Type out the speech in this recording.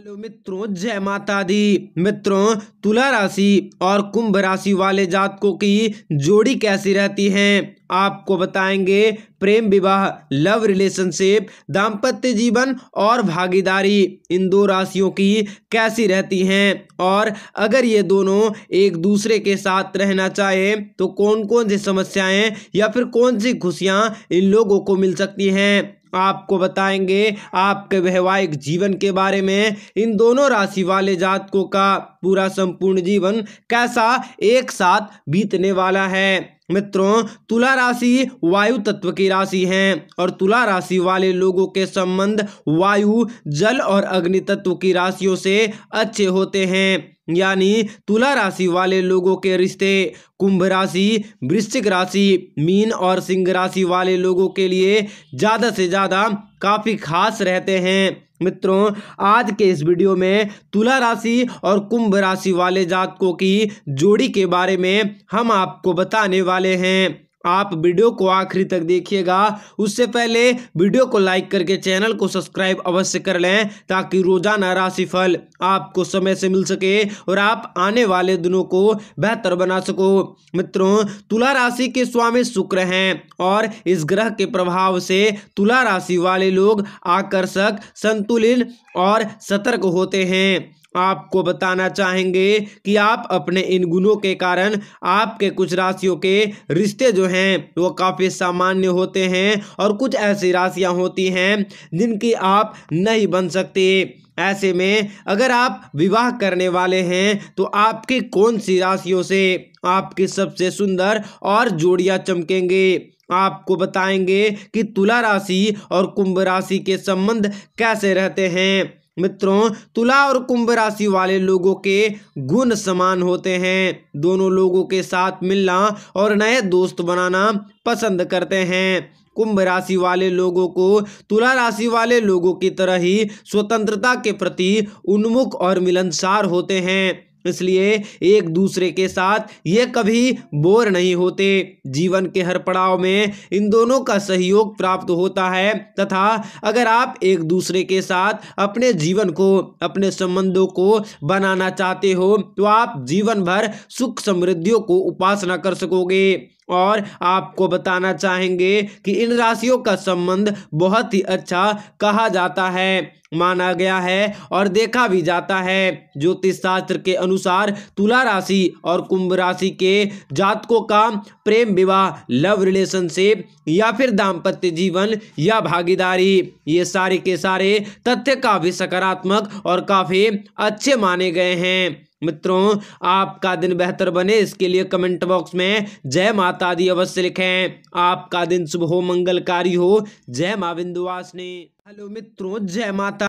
hello मित्रों जय माता दी मित्रों तुला राशि और कुंभ राशि वाले जातकों की जोड़ी कैसी रहती है आपको बताएंगे प्रेम विवाह लव रिलेशनशिप दाम्पत्य जीवन और भागीदारी इन दो राशियों की कैसी रहती हैं और अगर ये दोनों एक दूसरे के साथ रहना चाहे तो कौन कौन सी समस्याएं या फिर कौन सी खुशियां इन लोगों को मिल सकती हैं आपको बताएंगे आपके वैवाहिक जीवन के बारे में इन दोनों राशि वाले जातकों का पूरा संपूर्ण जीवन कैसा एक साथ बीतने वाला है मित्रों तुला राशि वायु तत्व की राशि है और तुला राशि वाले लोगों के संबंध वायु जल और अग्नि तत्व की राशियों से अच्छे होते हैं यानी तुला राशि वाले लोगों के रिश्ते कुंभ राशि वृश्चिक राशि मीन और सिंह राशि वाले लोगों के लिए ज़्यादा से ज़्यादा काफ़ी खास रहते हैं मित्रों आज के इस वीडियो में तुला राशि और कुंभ राशि वाले जातकों की जोड़ी के बारे में हम आपको बताने वाले हैं आप वीडियो को आखिरी तक देखिएगा उससे पहले वीडियो को लाइक करके चैनल को सब्सक्राइब अवश्य कर लें ताकि रोजाना राशि फल आपको समय से मिल सके और आप आने वाले दिनों को बेहतर बना सको मित्रों तुला राशि के स्वामी शुक्र हैं और इस ग्रह के प्रभाव से तुला राशि वाले लोग आकर्षक संतुलित और सतर्क होते हैं आपको बताना चाहेंगे कि आप अपने इन गुणों के कारण आपके कुछ राशियों के रिश्ते जो हैं वो काफ़ी सामान्य होते हैं और कुछ ऐसी राशियां होती हैं जिनकी आप नहीं बन सकते ऐसे में अगर आप विवाह करने वाले हैं तो आपकी कौन सी राशियों से आपकी सबसे सुंदर और जोड़ियां चमकेंगे आपको बताएंगे कि तुला राशि और कुंभ राशि के संबंध कैसे रहते हैं मित्रों तुला और कुंभ राशि वाले लोगों के गुण समान होते हैं दोनों लोगों के साथ मिलना और नए दोस्त बनाना पसंद करते हैं कुंभ राशि वाले लोगों को तुला राशि वाले लोगों की तरह ही स्वतंत्रता के प्रति उन्मुख और मिलनसार होते हैं इसलिए एक दूसरे के साथ ये कभी बोर नहीं होते जीवन के हर पड़ाव में इन दोनों का सहयोग प्राप्त होता है तथा अगर आप एक दूसरे के साथ अपने जीवन को अपने संबंधों को बनाना चाहते हो तो आप जीवन भर सुख समृद्धियों को उपासना कर सकोगे और आपको बताना चाहेंगे कि इन राशियों का संबंध बहुत ही अच्छा कहा जाता है माना गया है और देखा भी जाता है ज्योतिष शास्त्र के अनुसार तुला राशि और कुंभ राशि के जातकों का प्रेम विवाह लव रिलेशनशिप या फिर दाम्पत्य जीवन या भागीदारी ये सारे के सारे तथ्य काफी सकारात्मक और काफी अच्छे माने गए हैं मित्रों आपका दिन बेहतर बने इसके लिए कमेंट बॉक्स में जय माता दी अवश्य लिखें आपका दिन शुभ हो मंगलकारी हो जय माँ बिंदुवासनी हेलो मित्रों जय माता